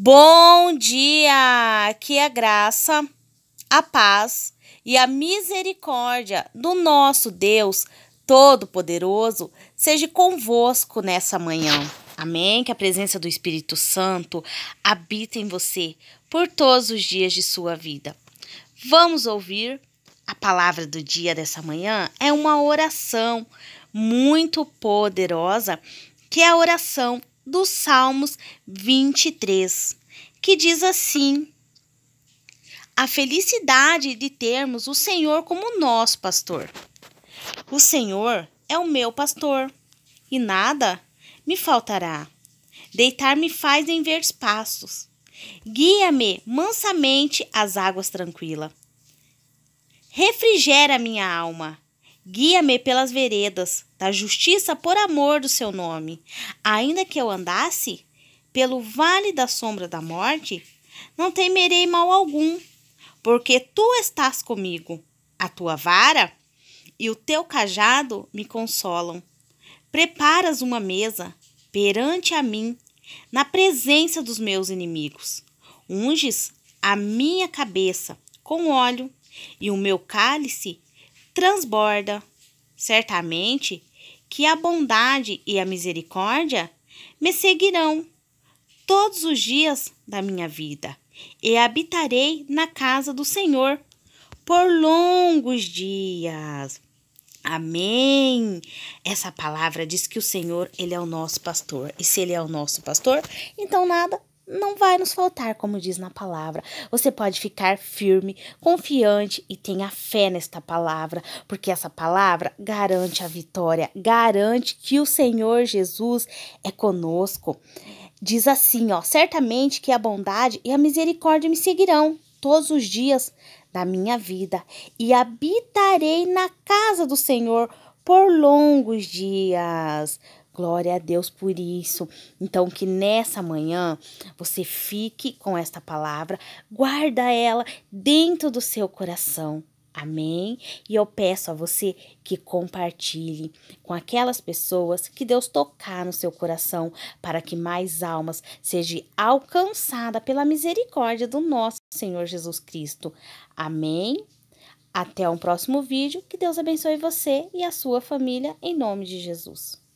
Bom dia! Que a graça, a paz e a misericórdia do nosso Deus Todo-Poderoso seja convosco nessa manhã. Amém? Que a presença do Espírito Santo habita em você por todos os dias de sua vida. Vamos ouvir a palavra do dia dessa manhã? É uma oração muito poderosa, que é a oração dos Salmos 23, que diz assim: A felicidade de termos o Senhor como nosso pastor. O Senhor é o meu pastor, e nada me faltará. Deitar-me faz em verdes pastos. Guia-me mansamente às águas tranquilas. Refrigera minha alma. Guia-me pelas veredas da justiça por amor do seu nome. Ainda que eu andasse pelo vale da sombra da morte, não temerei mal algum, porque tu estás comigo. A tua vara e o teu cajado me consolam. Preparas uma mesa perante a mim, na presença dos meus inimigos. Unges a minha cabeça com óleo e o meu cálice transborda. Certamente que a bondade e a misericórdia me seguirão todos os dias da minha vida e habitarei na casa do Senhor por longos dias. Amém. Essa palavra diz que o Senhor, ele é o nosso pastor. E se ele é o nosso pastor, então nada não vai nos faltar, como diz na palavra. Você pode ficar firme, confiante e tenha fé nesta palavra, porque essa palavra garante a vitória, garante que o Senhor Jesus é conosco. Diz assim, ó: certamente que a bondade e a misericórdia me seguirão todos os dias da minha vida e habitarei na casa do Senhor por longos dias. Glória a Deus por isso. Então, que nessa manhã você fique com esta palavra, guarda ela dentro do seu coração. Amém? E eu peço a você que compartilhe com aquelas pessoas que Deus tocar no seu coração para que mais almas sejam alcançadas pela misericórdia do nosso Senhor Jesus Cristo. Amém? Até um próximo vídeo. Que Deus abençoe você e a sua família em nome de Jesus.